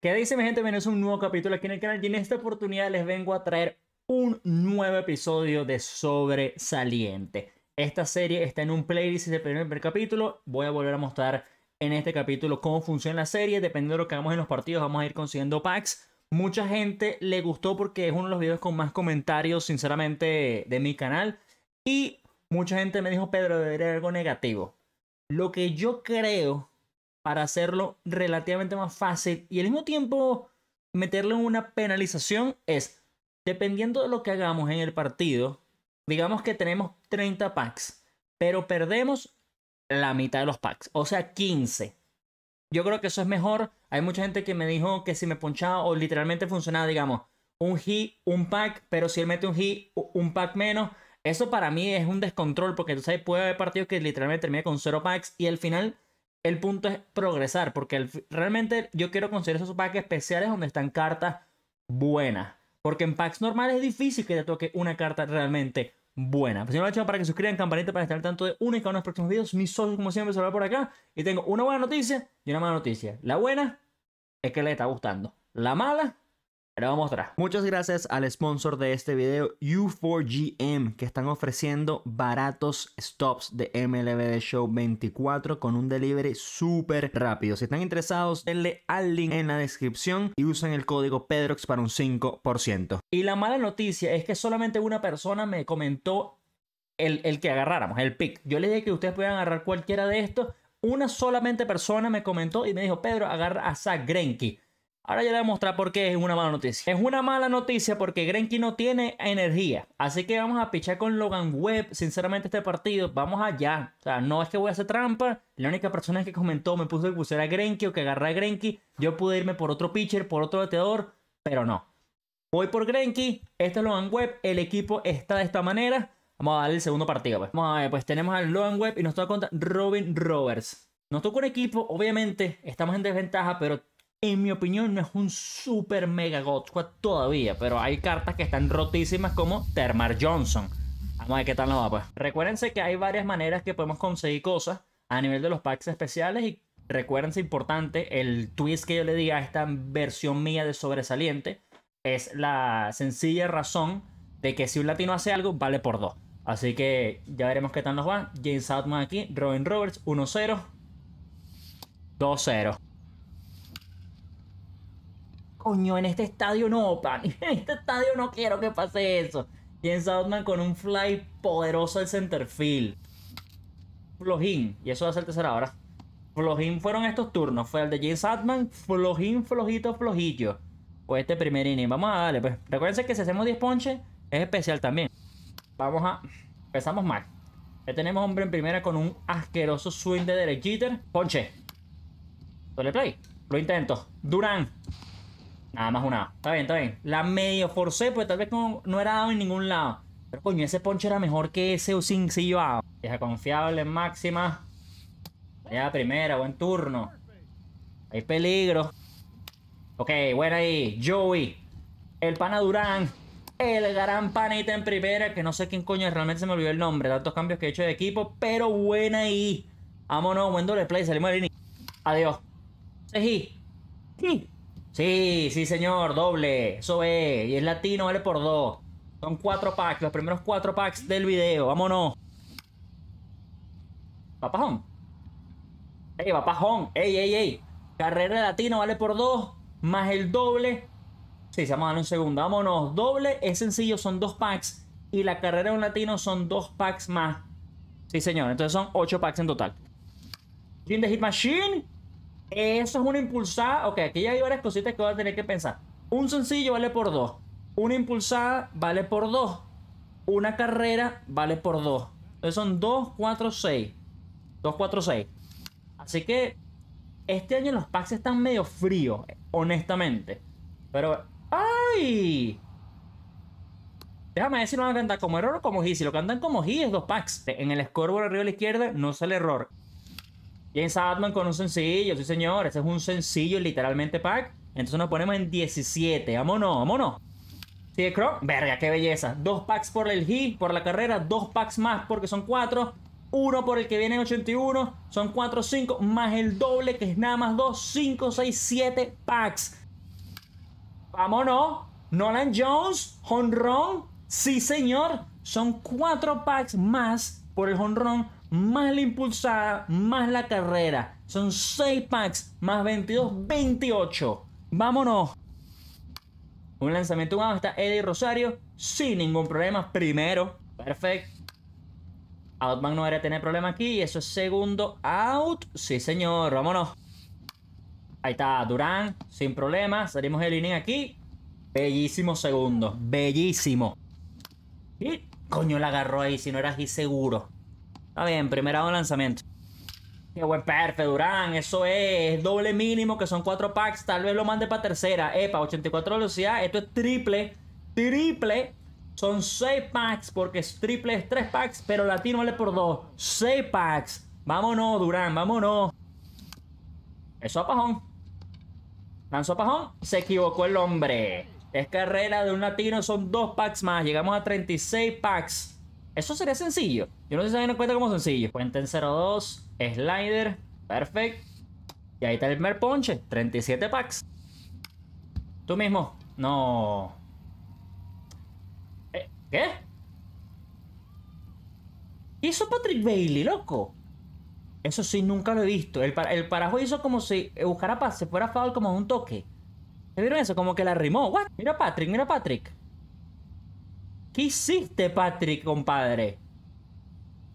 ¿Qué dice mi gente? Bienvenidos a un nuevo capítulo aquí en el canal y en esta oportunidad les vengo a traer un nuevo episodio de Sobresaliente. Esta serie está en un playlist el primer capítulo. Voy a volver a mostrar en este capítulo cómo funciona la serie. Dependiendo de lo que hagamos en los partidos vamos a ir consiguiendo packs. Mucha gente le gustó porque es uno de los videos con más comentarios sinceramente de mi canal. Y mucha gente me dijo, Pedro, debería haber algo negativo. Lo que yo creo para hacerlo relativamente más fácil y al mismo tiempo meterle una penalización es, dependiendo de lo que hagamos en el partido, digamos que tenemos 30 packs, pero perdemos la mitad de los packs, o sea, 15. Yo creo que eso es mejor. Hay mucha gente que me dijo que si me ponchaba o literalmente funcionaba, digamos, un hit, un pack, pero si él mete un hit, un pack menos. Eso para mí es un descontrol porque entonces puede haber partidos que literalmente termina con cero packs y al final el punto es progresar, porque realmente yo quiero conseguir esos packs especiales donde están cartas buenas. Porque en packs normales es difícil que te toque una carta realmente buena. Pues si no lo he hecho, para que suscriban, campanita para estar al tanto de única y cada los próximos videos. Mis socios, como siempre, se por acá. Y tengo una buena noticia y una mala noticia. La buena es que le está gustando. La mala Ahora vamos Muchas gracias al sponsor de este video, U4GM, que están ofreciendo baratos stops de MLB Show 24 con un delivery súper rápido. Si están interesados, denle al link en la descripción y usen el código PEDROX para un 5%. Y la mala noticia es que solamente una persona me comentó el, el que agarráramos, el pick. Yo le dije que ustedes pueden agarrar cualquiera de estos. Una solamente persona me comentó y me dijo, Pedro, agarra a Zach Greinke. Ahora ya le voy a mostrar por qué es una mala noticia. Es una mala noticia porque Grenky no tiene energía. Así que vamos a pichar con Logan Webb. Sinceramente, este partido, vamos allá. O sea, no es que voy a hacer trampa. La única persona que comentó me puso que pusiera a Grenky o que agarra a Grenky. Yo pude irme por otro pitcher, por otro bateador, pero no. Voy por Grenky. Este es Logan Webb. El equipo está de esta manera. Vamos a darle el segundo partido. Pues. Vamos a ver, pues tenemos al Logan Webb y nos toca contra Robin Roberts. Nos toca un equipo, obviamente, estamos en desventaja, pero en mi opinión, no es un super mega God todavía, pero hay cartas que están rotísimas como Termar Johnson. Vamos a ver qué tal nos va, pues. Recuérdense que hay varias maneras que podemos conseguir cosas a nivel de los packs especiales y recuérdense importante el twist que yo le di a esta versión mía de sobresaliente es la sencilla razón de que si un latino hace algo, vale por dos. Así que ya veremos qué tal nos va. James Outman aquí, Robin Roberts, 1-0, 2-0 coño, en este estadio no, pan, en este estadio no quiero que pase eso. James Outman con un fly poderoso al centerfield. Flojín, y eso va a ser tercera ahora Flojín fueron estos turnos. Fue el de James Outman, flojín, flojito, flojillo. Pues este primer inning. Vamos a darle, pues. Recuerden que si hacemos 10 ponches, es especial también. Vamos a. Empezamos mal. Ya tenemos hombre en primera con un asqueroso swing de derechiter. Ponche. Doble play. Lo intento. Durán. Nada más una. Está bien, está bien. La medio forcé, pues tal vez no, era dado en ningún lado. Pero coño, ese ponche era mejor que ese yo A. Esa confiable, máxima. Vaya primera, buen turno. Hay peligro. Ok, buena ahí. Joey. El pana Durán. El gran panita en primera, que no sé quién coño es, realmente se me olvidó el nombre. Tantos cambios que he hecho de equipo, pero buena ahí. Vámonos, buen doble play, salimos de línea. Adiós. Sí, Sí. Sí, sí, señor, doble. Eso es. Y el latino, vale por dos. Son cuatro packs, los primeros cuatro packs del video. Vámonos. Papajón. Ey, papajón. Ey, ey, ey. Carrera de latino vale por dos. Más el doble. Sí, vamos a darle un segundo. Vámonos. Doble es sencillo, son dos packs. Y la carrera de un latino son dos packs más. Sí, señor. Entonces son ocho packs en total. Jin the Hit Machine. Eso es una impulsada. Ok, aquí ya hay varias cositas que voy a tener que pensar. Un sencillo vale por dos, Una impulsada vale por dos, Una carrera vale por dos. Entonces son 2, 4, 6. 2, 4, 6. Así que este año los packs están medio fríos, honestamente. Pero... ¡Ay! Déjame decir, lo van a cantar como error o como G. Si lo cantan como G es dos packs. En el scoreboard arriba a la izquierda no sale error. James Adman con un sencillo, sí señor. Ese es un sencillo, literalmente, pack. Entonces nos ponemos en 17. Vámonos, vámonos. Sí, Croc. Verga, qué belleza. Dos packs por el hit, por la carrera. Dos packs más porque son cuatro. Uno por el que viene en 81. Son cuatro, cinco, Más el doble que es nada más dos, cinco, seis, siete packs. Vámonos. Nolan Jones. Honron, Sí, señor. Son cuatro packs más por el Honron más la impulsada, más la carrera. Son 6 packs, más 22, 28. Vámonos. Un lanzamiento out, está Eddie Rosario sin ningún problema. Primero, perfecto. Outman no debería tener problema aquí. Eso es segundo out. Sí, señor, vámonos. Ahí está Durán, sin problema. Salimos el inning aquí. Bellísimo segundo, bellísimo. Y coño la agarró ahí, si no era así seguro bien, primera de lanzamiento. Qué buen perfe, Durán. Eso es doble mínimo, que son cuatro packs. Tal vez lo mande para tercera. Epa, 84 velocidad. Esto es triple. Triple. Son seis packs, porque es triple es tres packs, pero latino vale por dos. Seis packs. Vámonos, Durán, vámonos. Eso a pajón. Lanzó a pajón. Se equivocó el hombre. Es carrera de un latino, son dos packs más. Llegamos a 36 packs. Eso sería sencillo. Yo no sé si se dan cuenta como sencillo. Puente en 02, slider, perfecto. Y ahí está el primer ponche, 37 packs. Tú mismo. No. Eh, ¿Qué? ¿Qué? Hizo Patrick Bailey, loco. Eso sí, nunca lo he visto. El, para, el parajo hizo como si buscara Se fuera a foul como un toque. ¿Se vieron eso? Como que la rimó. ¿What? Mira Patrick, mira Patrick. ¿Qué hiciste, Patrick, compadre?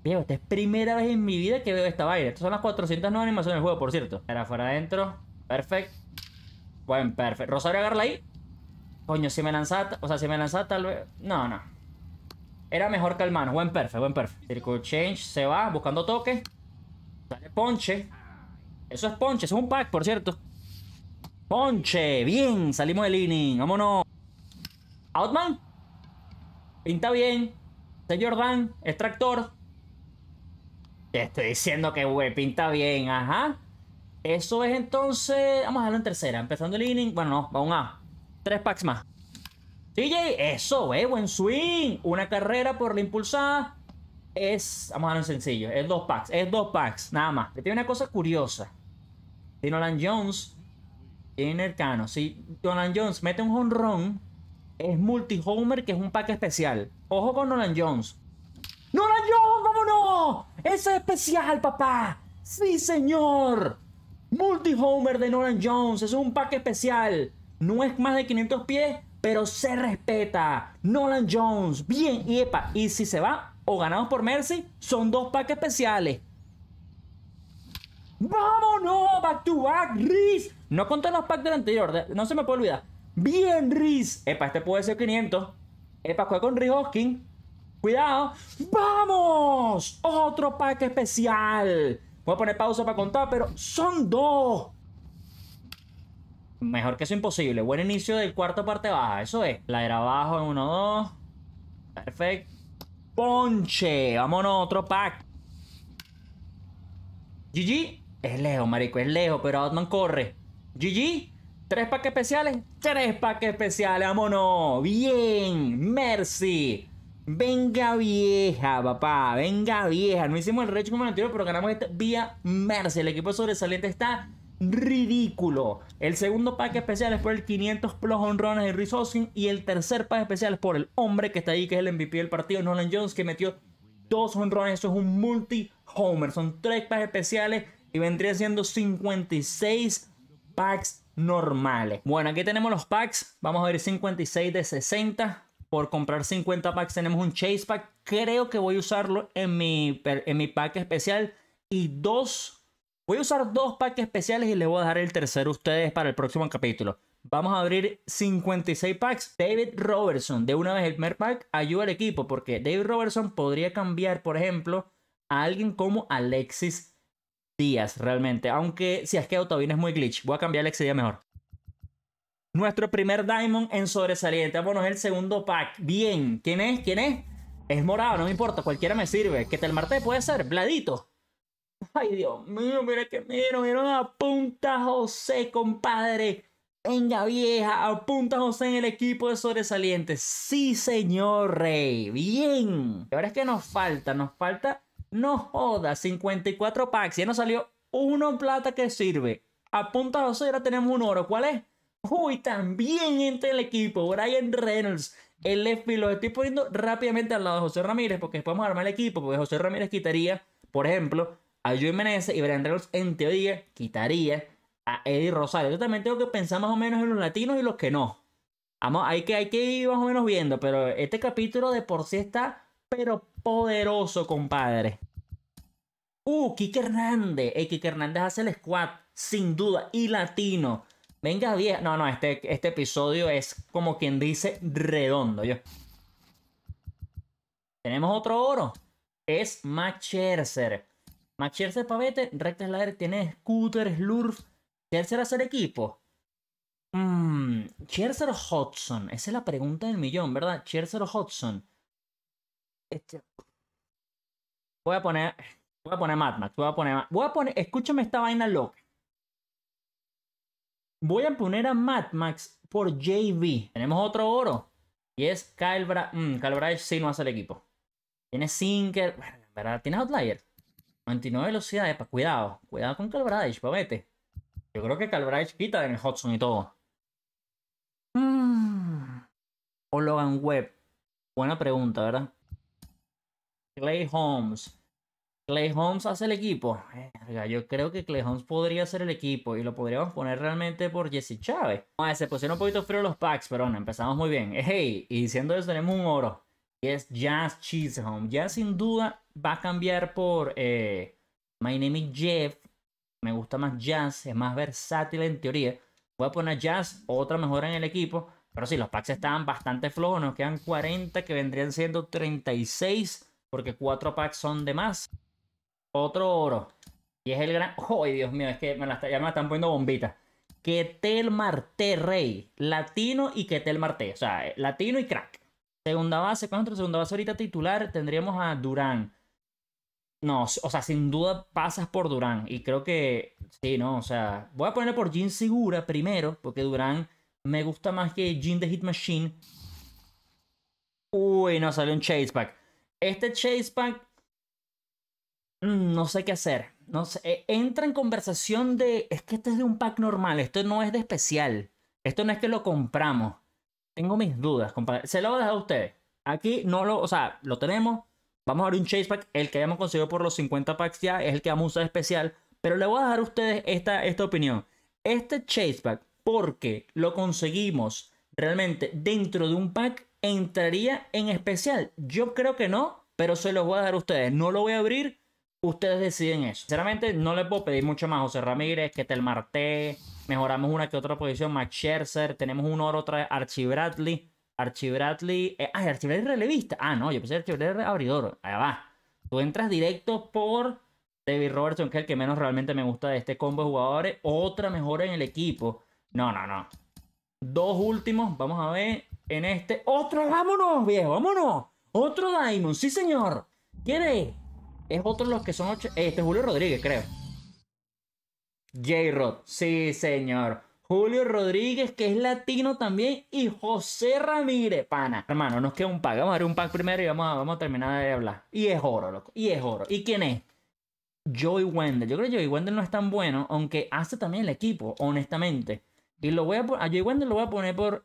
Viejo, esta es primera vez en mi vida que veo esta vaina. Estas son las 409 animaciones del juego, por cierto. Era fuera adentro. Perfecto. Buen, perfecto. Rosario, agarra ahí. Coño, si me lanzaste. O sea, si me lanzaste, tal vez... No, no. Era mejor que el mano. Buen perfecto, buen perfecto. Circle change. Se va buscando toque. Sale ponche. Eso es ponche. Eso es un pack, por cierto. Ponche. Bien. Salimos del inning. Vámonos. Outman. Pinta bien. Señor Dan, extractor. Te estoy diciendo que güey, pinta bien, ajá. Eso es entonces. Vamos a dejarlo en tercera. Empezando el inning. Bueno, no, vamos a. Tres packs más. TJ, eso, eh, buen swing. Una carrera por la impulsada. Es. Vamos a lo en sencillo. Es dos packs. Es dos packs. Nada más. Le tiene una cosa curiosa. Si Nolan Jones. Tiene el cano. Si Nolan Jones mete un honrón es multi-homer, que es un pack especial. Ojo con Nolan Jones. ¡Nolan Jones, vámonos! ¡Eso es especial, papá! ¡Sí, señor! Multi-homer de Nolan Jones. Es un pack especial. No es más de 500 pies, pero se respeta. Nolan Jones. Bien, y epa. Y si se va o ganamos por Mercy, son dos packs especiales. ¡Vámonos! Back to back, Riz. No conté los packs del anterior, no se me puede olvidar. Bien, Riz. Epa, este puede ser 500. Epa, juega con Riz Hoskin. Cuidado. ¡Vamos! Otro pack especial. Voy a poner pausa para contar, pero son dos. Mejor que eso imposible. Buen inicio del cuarto parte baja. Eso es. La era abajo en 1 dos. Perfecto. Ponche. Vámonos, otro pack. GG. Es lejos, marico. Es lejos, pero Outman corre. GG. ¿Tres packs especiales? Tres packs especiales, vámonos. Bien, Mercy. Venga vieja, papá. Venga vieja. No hicimos el rey como anterior, pero ganamos esta vía Mercy. El equipo sobresaliente está ridículo. El segundo pack especial es por el 500 plus honrones de Rizoskin Y el tercer pack especial es por el hombre que está ahí, que es el MVP del partido, Nolan Jones, que metió dos honrones. Eso es un multi-homer. Son tres packs especiales y vendría siendo 56 packs normales. Bueno, aquí tenemos los packs. Vamos a abrir 56 de 60. Por comprar 50 packs tenemos un Chase Pack. Creo que voy a usarlo en mi, en mi pack especial. Y dos... Voy a usar dos packs especiales y les voy a dejar el tercero a ustedes para el próximo capítulo. Vamos a abrir 56 packs. David Robertson, de una vez el primer pack, ayuda al equipo porque David Robertson podría cambiar, por ejemplo, a alguien como Alexis días realmente. Aunque si es que Autobin es muy glitch, voy a cambiar el excedía mejor. Nuestro primer Diamond en sobresaliente. Vámonos el segundo pack. Bien. ¿Quién es? ¿Quién es? Es morado, no me importa. Cualquiera me sirve. ¿Qué tal Marte puede ser? Bladito. Ay, Dios mío, mira que mira, mira, apunta José, compadre. Venga, vieja, apunta José en el equipo de sobresalientes. Sí, señor Rey. Bien. La verdad es que nos falta, nos falta no joda, 54 packs. Ya nos salió uno plata que sirve. A punta de ahora tenemos un oro. ¿Cuál es? Uy, también entre el equipo. Brian Reynolds, el y Lo estoy poniendo rápidamente al lado de José Ramírez porque después vamos a armar el equipo. Porque José Ramírez quitaría, por ejemplo, a Joe y Brian Reynolds, en teoría, quitaría a Eddie Rosario. Yo también tengo que pensar más o menos en los latinos y los que no. Vamos, que, hay que ir más o menos viendo, pero este capítulo de por sí está pero poderoso, compadre. Uh, Kike Hernández. Eh, Kike Hernández hace el squad, sin duda, y latino. Venga, vieja. No, no, este, este episodio es como quien dice redondo. Yo. Tenemos otro oro. Es Max Scherzer. pavete, recta slider, tiene scooter, slurf. Scherzer hace el equipo. Mmm, Scherzer Hudson. Esa es la pregunta del millón, ¿verdad? Scherzer Hudson. Este, voy a poner. Voy a poner Mad Max. Voy a poner. Voy a poner. Escúchame esta vaina loca. Voy a poner a Mad Max por JV. Tenemos otro oro. Y es Kyle Bra mm, sí no hace el equipo. Tiene Sinker. verdad, tiene Outlier. 99 velocidades. cuidado. Cuidado con Kyle Yo creo que Kyle quita en el Hudson y todo. Hologan mm. O Logan Webb. Buena pregunta, ¿verdad? Clay Holmes. Clay Holmes hace el equipo. Yo creo que Clay Holmes podría ser el equipo y lo podríamos poner realmente por Jesse Chávez. se pusieron un poquito frío los packs, pero bueno, empezamos muy bien. Hey, y diciendo eso, tenemos un oro. Y es Jazz Cheese Home Ya sin duda va a cambiar por eh, My Name is Jeff. Me gusta más Jazz, es más versátil en teoría. Voy a poner Jazz, otra mejora en el equipo. Pero sí, los packs estaban bastante flojos. Nos quedan 40 que vendrían siendo 36 porque cuatro packs son de más. Otro oro. Y es el gran. ¡Ay, Dios mío! Es que me la ya me la están poniendo bombita. Ketel Marte Rey. Latino y Ketel Marte. O sea, eh, latino y crack. Segunda base, cuánto segunda base ahorita titular tendríamos a Durán. No, o sea, sin duda pasas por Durán. Y creo que. Sí, no, o sea. Voy a poner por Jin Segura primero, porque Durán me gusta más que Jin the Hit Machine. Uy, no, salió un Chase Pack. Este Chase Pack, mm, no sé qué hacer. No eh, entra en conversación de, es que este es de un pack normal, esto no es de especial. Esto no es que lo compramos. Tengo mis dudas, compadre. Se lo voy a dejar a ustedes. Aquí no lo, o sea, lo tenemos. Vamos a abrir un Chase Pack. El que hayamos conseguido por los 50 packs ya es el que vamos a usar especial. Pero le voy a dejar a ustedes esta, esta opinión. Este Chase Pack, porque lo conseguimos realmente dentro de un pack entraría en especial. Yo creo que no, pero se los voy a dar a ustedes. No lo voy a abrir, ustedes deciden eso. Sinceramente, no les puedo pedir mucho más. José Ramírez, Ketel Marté, mejoramos una que otra posición. Max Scherzer, tenemos un oro otra vez. Archie Bradley. Archie Bradley. ah, relevista. Ah, no, yo pensé Archie abridor. Allá va. Tú entras directo por David Robertson, que es el que menos realmente me gusta de este combo de jugadores. Otra mejora en el equipo. No, no, no. Dos últimos, vamos a ver en este. ¡Otro! ¡Vámonos, viejo! ¡Vámonos! ¡Otro Diamond! ¡Sí, señor! ¿Quién es? Es otro los que son ocho. Este es Julio Rodríguez, creo. J-Rod. Sí, señor. Julio Rodríguez, que es latino también. Y José Ramírez, pana. Hermano, nos queda un pack. Vamos a abrir un pack primero y vamos a, vamos a terminar de hablar. Y es oro, loco. Y es oro. ¿Y quién es? Joey Wendell. Yo creo que Joey Wendell no es tan bueno, aunque hace también el equipo, honestamente. Y lo voy a a Joey Wendell lo voy a poner por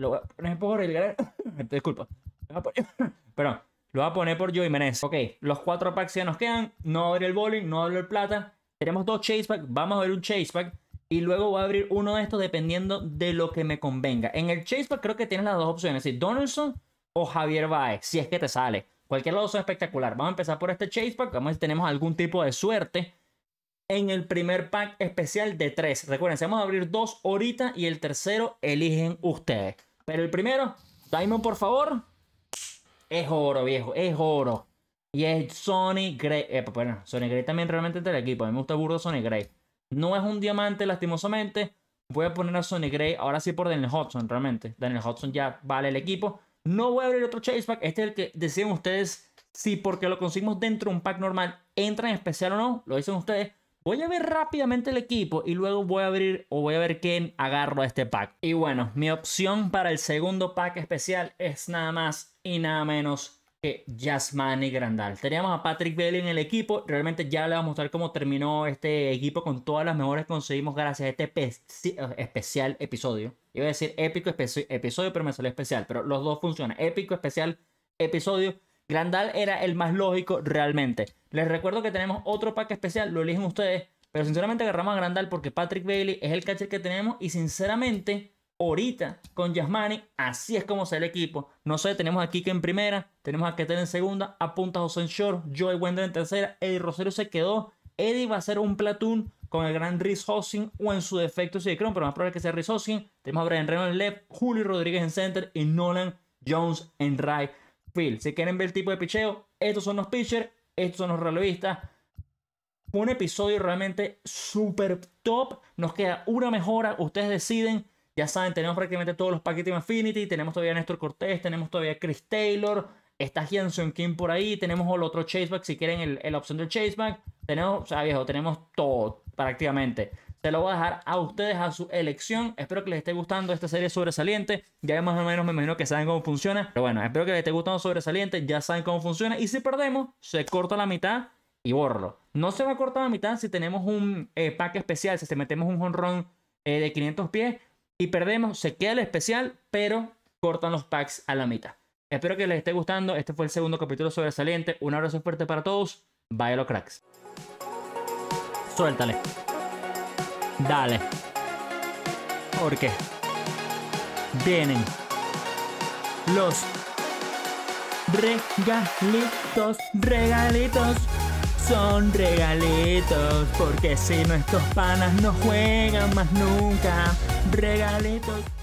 lo voy a poner por el Disculpa. Lo voy a poner... Lo voy a poner por Joey Menez. Ok, los cuatro packs ya nos quedan. No abrir el bowling, no abrir el plata. Tenemos dos chase packs. Vamos a abrir un chase pack. Y luego voy a abrir uno de estos dependiendo de lo que me convenga. En el chase pack creo que tienes las dos opciones. Si Donaldson o Javier Baez. Si es que te sale. Cualquier dos son espectacular. Vamos a empezar por este chase pack. Vamos a ver si tenemos algún tipo de suerte. En el primer pack especial de tres. Recuerden, vamos a abrir dos ahorita y el tercero eligen ustedes. Pero el primero, Diamond, por favor. Es oro, viejo, es oro. Y es Sony Gray. Eh, pues, bueno, Sony Gray también realmente es del equipo. A mí me gusta burdo Sony Gray. No es un diamante, lastimosamente. Voy a poner a Sony Gray ahora sí por Daniel Hudson, realmente. Daniel Hudson ya vale el equipo. No voy a abrir otro chase pack. Este es el que deciden ustedes si porque lo conseguimos dentro de un pack normal entra en especial o no. Lo dicen ustedes. Voy a ver rápidamente el equipo y luego voy a abrir o voy a ver quién agarro este pack. Y bueno, mi opción para el segundo pack especial es nada más y nada menos que Jasmine Grandal. Teníamos a Patrick Bailey en el equipo. Realmente ya le voy a mostrar cómo terminó este equipo con todas las mejores que conseguimos gracias a este especial episodio. Iba a decir épico episodio, pero me salió especial. Pero los dos funcionan. Épico especial episodio Grandal era el más lógico realmente. Les recuerdo que tenemos otro pack especial, lo eligen ustedes. Pero sinceramente agarramos a Grandal porque Patrick Bailey es el catcher que tenemos. Y sinceramente, ahorita con Yasmani, así es como sale el equipo. No sé, tenemos a Kike en primera, tenemos a Ketel en segunda, apunta a José en short, Joey Wendell en tercera, Eddie Rosario se quedó. Eddie va a ser un platoon con el gran Rhys Hosing o en su defecto si pero más probable que sea Rhys Hossing. Tenemos a Brian Reynolds en left, Julio Rodríguez en center y Nolan Jones en right Phil. Si quieren ver el tipo de picheo, estos son los pitchers, estos son los relevistas. Un episodio realmente super top. Nos queda una mejora, ustedes deciden. Ya saben, tenemos prácticamente todos los paquetes de Infinity. Tenemos todavía a Néstor Cortés, tenemos todavía a Chris Taylor. Está Jensen King por ahí. Tenemos el otro chaseback, si quieren el, opción del chaseback. Tenemos, o sea, viejo, tenemos todo prácticamente. Se lo voy a dejar a ustedes a su elección. Espero que les esté gustando esta serie sobresaliente. Ya más o menos me imagino que saben cómo funciona. Pero bueno, espero que les esté gustando sobresaliente. Ya saben cómo funciona. Y si perdemos, se corta la mitad y borro. No se va a cortar la mitad si tenemos un eh, pack especial. Si metemos un honrón eh, de 500 pies y perdemos, se queda el especial, pero cortan los packs a la mitad. Espero que les esté gustando. Este fue el segundo capítulo sobresaliente. Un abrazo fuerte para todos. Vaya los cracks. Suéltale. Dale. Porque vienen los regalitos, regalitos. Son regalitos, porque si nuestros panas no juegan más nunca, regalitos.